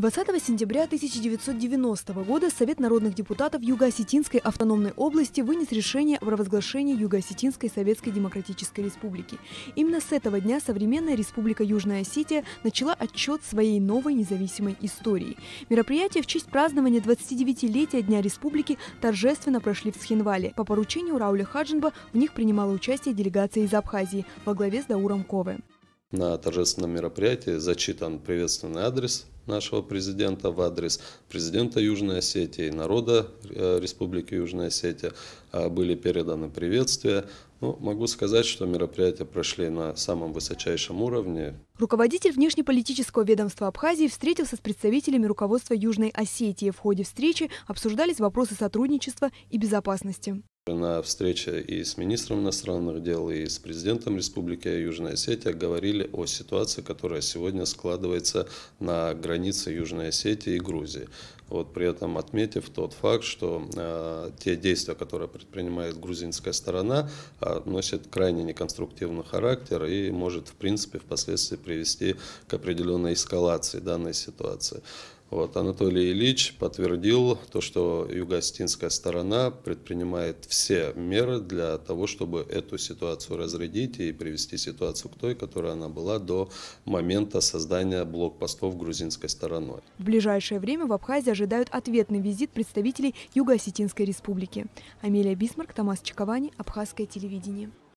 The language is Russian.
20 сентября 1990 года Совет народных депутатов Юго-Осетинской автономной области вынес решение о провозглашении Юго-Осетинской Советской Демократической Республики. Именно с этого дня современная Республика Южная Осетия начала отчет своей новой независимой истории. Мероприятия в честь празднования 29-летия Дня Республики торжественно прошли в Схинвале. По поручению Рауля Хаджинба в них принимала участие делегация из Абхазии во главе с Дауром Кове. На торжественном мероприятии зачитан приветственный адрес – нашего президента в адрес президента Южной Осетии и народа э, Республики Южная Осетия а, были переданы приветствия. Ну, могу сказать, что мероприятия прошли на самом высочайшем уровне. Руководитель внешнеполитического ведомства Абхазии встретился с представителями руководства Южной Осетии. В ходе встречи обсуждались вопросы сотрудничества и безопасности. На встрече и с министром иностранных дел, и с президентом Республики Южная Осетия говорили о ситуации, которая сегодня складывается на границе границы Южной Осетии и Грузии. Вот при этом отметив тот факт, что э, те действия, которые предпринимает грузинская сторона, э, носят крайне неконструктивный характер и может, в принципе, впоследствии привести к определенной эскалации данной ситуации. Вот, Анатолий Ильич подтвердил то, что югостинская сторона предпринимает все меры для того, чтобы эту ситуацию разрядить и привести ситуацию к той, которая она была до момента создания блокпостов грузинской стороной. В ближайшее время в Абхазии ожидают ответный визит представителей Юго-Осетинской республики. Амелия Бисмарк, Томас Чековани, Абхазское телевидение.